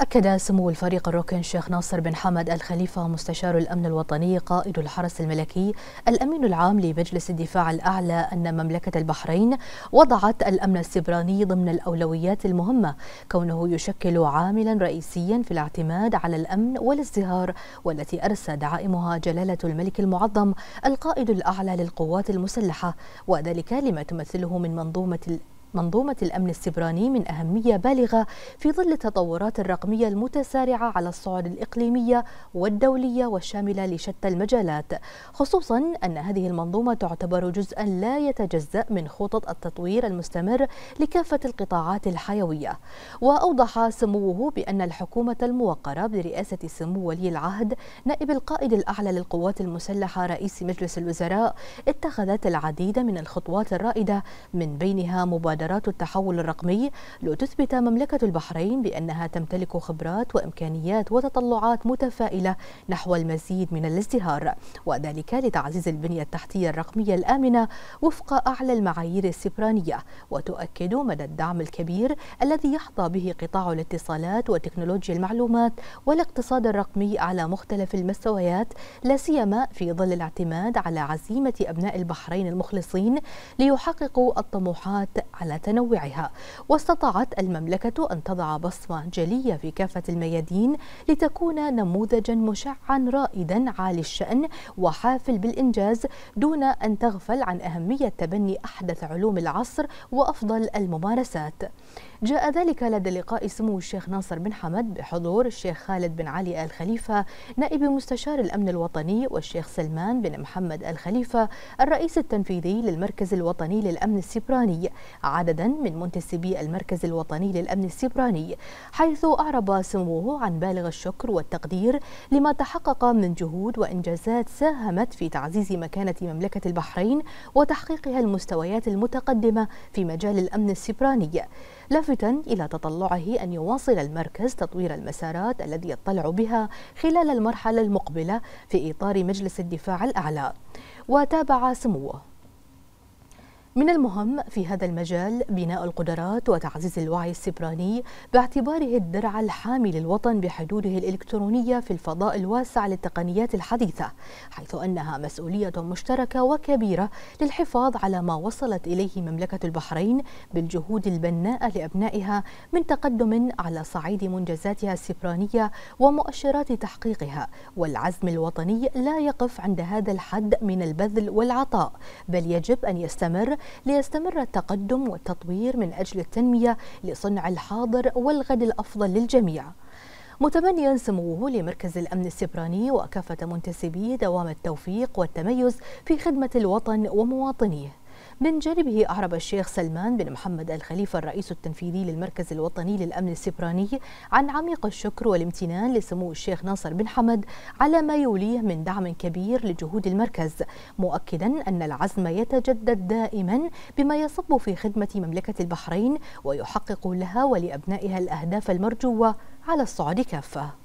أكد سمو الفريق الركن شيخ ناصر بن حمد الخليفة مستشار الأمن الوطني قائد الحرس الملكي الأمين العام لمجلس الدفاع الأعلى أن مملكة البحرين وضعت الأمن السبراني ضمن الأولويات المهمة كونه يشكل عاملا رئيسيا في الاعتماد على الأمن والازدهار والتي أرسى دعائمها جلالة الملك المعظم القائد الأعلى للقوات المسلحة وذلك لما تمثله من منظومة منظومة الأمن السبراني من أهمية بالغة في ظل التطورات الرقمية المتسارعة على الصعود الإقليمية والدولية والشاملة لشتى المجالات خصوصا أن هذه المنظومة تعتبر جزءا لا يتجزأ من خطط التطوير المستمر لكافة القطاعات الحيوية وأوضح سموه بأن الحكومة الموقرة برئاسة سمو ولي العهد نائب القائد الأعلى للقوات المسلحة رئيس مجلس الوزراء اتخذت العديد من الخطوات الرائدة من بينها مبادرة مبادرات التحول الرقمي لتثبت مملكة البحرين بأنها تمتلك خبرات وإمكانيات وتطلعات متفائلة نحو المزيد من الازدهار وذلك لتعزيز البنية التحتية الرقمية الآمنة وفق أعلى المعايير السبرانية وتؤكد مدى الدعم الكبير الذي يحظى به قطاع الاتصالات وتكنولوجيا المعلومات والاقتصاد الرقمي على مختلف المستويات لا سيما في ظل الاعتماد على عزيمة أبناء البحرين المخلصين ليحققوا الطموحات على على تنوعها واستطاعت المملكة أن تضع بصمة جلية في كافة الميادين لتكون نموذجا مشعا رائدا عالي الشأن وحافل بالإنجاز دون أن تغفل عن أهمية تبني أحدث علوم العصر وأفضل الممارسات جاء ذلك لدى لقاء سمو الشيخ ناصر بن حمد بحضور الشيخ خالد بن علي آل خليفة نائب مستشار الأمن الوطني والشيخ سلمان بن محمد آل خليفة الرئيس التنفيذي للمركز الوطني للأمن السبراني عددا من منتسبي المركز الوطني للأمن السبراني حيث أعرب سموه عن بالغ الشكر والتقدير لما تحقق من جهود وإنجازات ساهمت في تعزيز مكانة مملكة البحرين وتحقيقها المستويات المتقدمة في مجال الأمن السبراني لافتا إلى تطلعه أن يواصل المركز تطوير المسارات الذي يطلع بها خلال المرحلة المقبلة في إطار مجلس الدفاع الأعلى وتابع سموه من المهم في هذا المجال بناء القدرات وتعزيز الوعي السبراني باعتباره الدرع الحامي للوطن بحدوده الإلكترونية في الفضاء الواسع للتقنيات الحديثة حيث أنها مسؤولية مشتركة وكبيرة للحفاظ على ما وصلت إليه مملكة البحرين بالجهود البناءة لأبنائها من تقدم على صعيد منجزاتها السبرانية ومؤشرات تحقيقها والعزم الوطني لا يقف عند هذا الحد من البذل والعطاء بل يجب أن يستمر ليستمر التقدم والتطوير من أجل التنمية لصنع الحاضر والغد الأفضل للجميع متمنيا سموه لمركز الأمن السبراني وكافة منتسبيه دوام التوفيق والتميز في خدمة الوطن ومواطنيه من جانبه أعرب الشيخ سلمان بن محمد الخليفة الرئيس التنفيذي للمركز الوطني للأمن السبراني عن عميق الشكر والامتنان لسمو الشيخ ناصر بن حمد على ما يوليه من دعم كبير لجهود المركز مؤكدا أن العزم يتجدد دائما بما يصب في خدمة مملكة البحرين ويحقق لها ولأبنائها الأهداف المرجوة على الصعد كافة